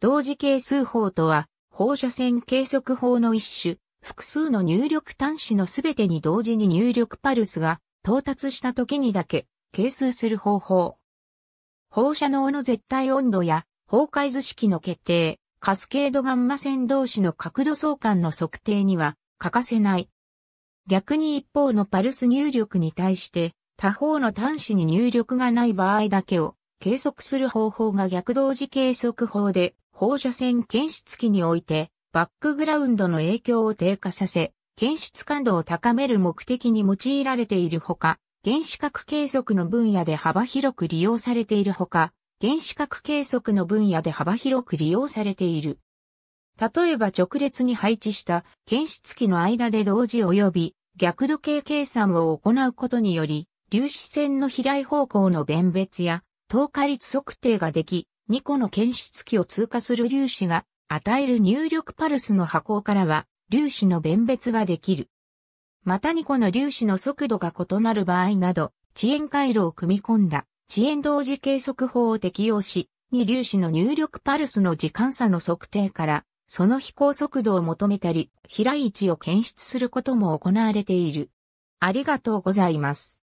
同時係数法とは、放射線計測法の一種、複数の入力端子のすべてに同時に入力パルスが到達した時にだけ係数する方法。放射能の絶対温度や崩壊図式の決定、カスケードガンマ線同士の角度相関の測定には欠かせない。逆に一方のパルス入力に対して他方の端子に入力がない場合だけを計測する方法が逆同時計測法で、放射線検出器において、バックグラウンドの影響を低下させ、検出感度を高める目的に用いられているほか、原子核計測の分野で幅広く利用されているほか、原子核計測の分野で幅広く利用されている。例えば直列に配置した検出器の間で同時及び逆度計計算を行うことにより、粒子線の飛来方向の弁別や透過率測定ができ、2個の検出器を通過する粒子が与える入力パルスの波行からは粒子の弁別ができる。また2個の粒子の速度が異なる場合など、遅延回路を組み込んだ遅延同時計測法を適用し、2粒子の入力パルスの時間差の測定から、その飛行速度を求めたり、飛来位置を検出することも行われている。ありがとうございます。